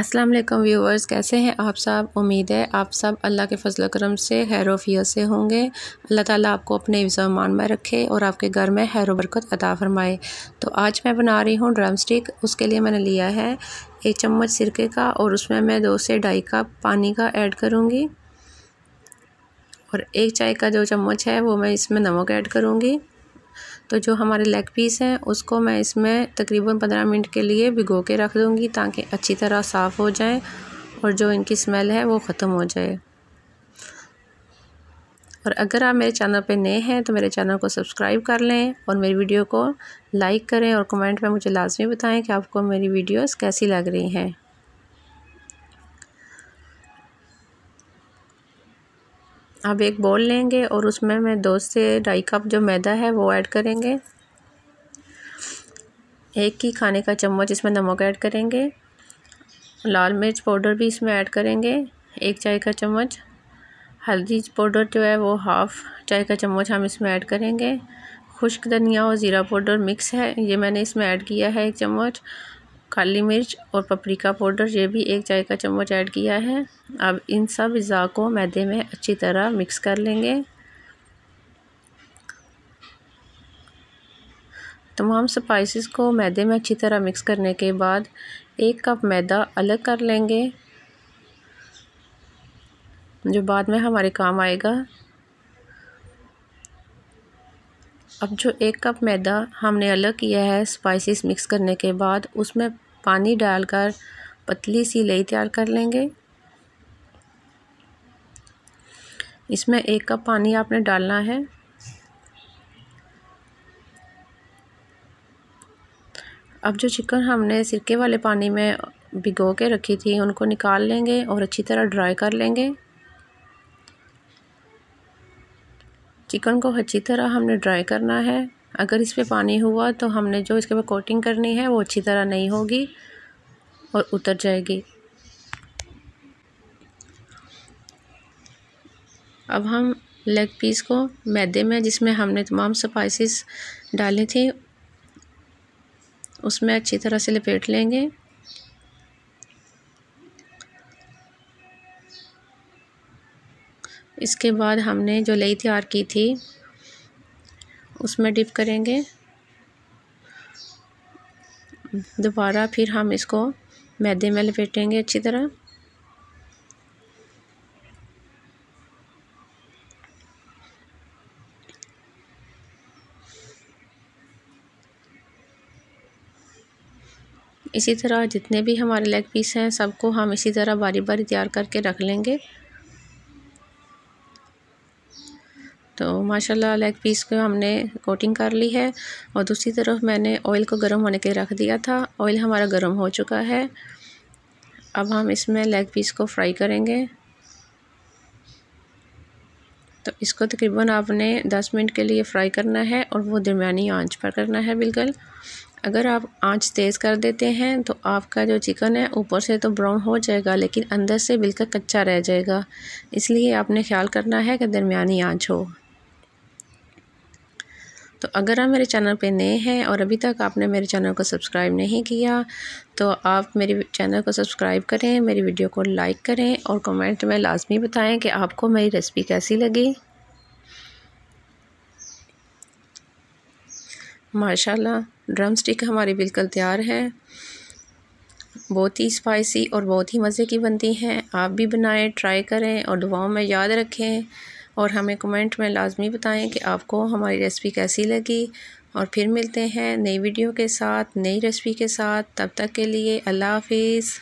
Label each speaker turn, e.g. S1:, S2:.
S1: अस्सलाम वालेकुम व्यूवर्स कैसे हैं आप सब उम्मीद है आप सब अल्लाह के फजल करम से फियर से होंगे अल्लाह ताला आपको अपने मान में रखे और आपके घर में हैरो बरकत अदा फरमाए तो आज मैं बना रही हूँ ड्रम स्टिक उसके लिए मैंने लिया है एक चम्मच सिरके का और उसमें मैं दो से ढाई कप पानी का ऐड करूँगी और एक चाय का जो चम्मच है वो मैं इसमें नमक ऐड करूँगी तो जो हमारे लेग पीस हैं उसको मैं इसमें तकरीबन पंद्रह मिनट के लिए भिगो के रख दूँगी ताकि अच्छी तरह साफ़ हो जाए और जो इनकी स्मेल है वो ख़त्म हो जाए और अगर आप मेरे चैनल पे नए हैं तो मेरे चैनल को सब्सक्राइब कर लें और मेरी वीडियो को लाइक करें और कमेंट में मुझे लाजमी बताएं कि आपको मेरी वीडियोस कैसी लग रही हैं अब एक बॉल लेंगे और उसमें मैं दो से ढाई कप जो मैदा है वो ऐड करेंगे एक ही खाने का चम्मच इसमें नमक ऐड करेंगे लाल मिर्च पाउडर भी इसमें ऐड करेंगे एक चाय का चम्मच हल्दी पाउडर जो है वो हाफ़ चाय का चम्मच हम इसमें ऐड करेंगे खुश्क धनिया और ज़ीरा पाउडर मिक्स है ये मैंने इसमें ऐड किया है एक चम्मच काली मिर्च और पपरीका पाउडर ये भी एक चाय का चम्मच ऐड किया है अब इन सब अज़ा को मैदे में अच्छी तरह मिक्स कर लेंगे तमाम स्पाइसेस को मैदे में अच्छी तरह मिक्स करने के बाद एक कप मैदा अलग कर लेंगे जो बाद में हमारे काम आएगा अब जो एक कप मैदा हमने अलग किया है स्पाइसेस मिक्स करने के बाद उसमें पानी डालकर पतली सी लई तैयार कर लेंगे इसमें एक कप पानी आपने डालना है अब जो चिकन हमने सिरके वाले पानी में भिगो के रखी थी उनको निकाल लेंगे और अच्छी तरह ड्राई कर लेंगे चिकन को अच्छी तरह हमने ड्राई करना है अगर इस पर पानी हुआ तो हमने जो इसके ऊपर कोटिंग करनी है वो अच्छी तरह नहीं होगी और उतर जाएगी अब हम लेग पीस को मैदे में जिसमें हमने तमाम स्पाइसेस डाली थी उसमें अच्छी तरह से लपेट लेंगे इसके बाद हमने जो लई तैयार की थी उसमें डिप करेंगे दोबारा फिर हम इसको मैदे में लपेटेंगे अच्छी तरह इसी तरह जितने भी हमारे लेग पीस हैं सबको हम इसी तरह बारी बारी तैयार करके रख लेंगे तो माशाल्लाह लेग पीस को हमने कोटिंग कर ली है और दूसरी तरफ मैंने ऑयल को गर्म होने के रख दिया था ऑयल हमारा गर्म हो चुका है अब हम इसमें लेग पीस को फ्राई करेंगे तो इसको तकरीबन आपने 10 मिनट के लिए फ्राई करना है और वो दरमिया आंच पर करना है बिल्कुल अगर आप आंच तेज़ कर देते हैं तो आपका जो चिकन है ऊपर से तो ब्राउन हो जाएगा लेकिन अंदर से बिल्कुल कच्चा रह जाएगा इसलिए आपने ख्याल करना है कि दरमिया आंच हो तो अगर आप मेरे चैनल पे नए हैं और अभी तक आपने मेरे चैनल को सब्सक्राइब नहीं किया तो आप मेरे चैनल को सब्सक्राइब करें मेरी वीडियो को लाइक करें और कमेंट में लाजमी बताएं कि आपको मेरी रेसिपी कैसी लगी माशाल्लाह ड्रम स्टिक हमारी बिल्कुल तैयार है बहुत ही स्पाइसी और बहुत ही मज़े की बनती हैं आप भी बनाएं ट्राई करें और दुआओं में याद रखें और हमें कमेंट में लाजमी बताएं कि आपको हमारी रेसिपी कैसी लगी और फिर मिलते हैं नई वीडियो के साथ नई रेसिपी के साथ तब तक के लिए अल्लाह हाफिज़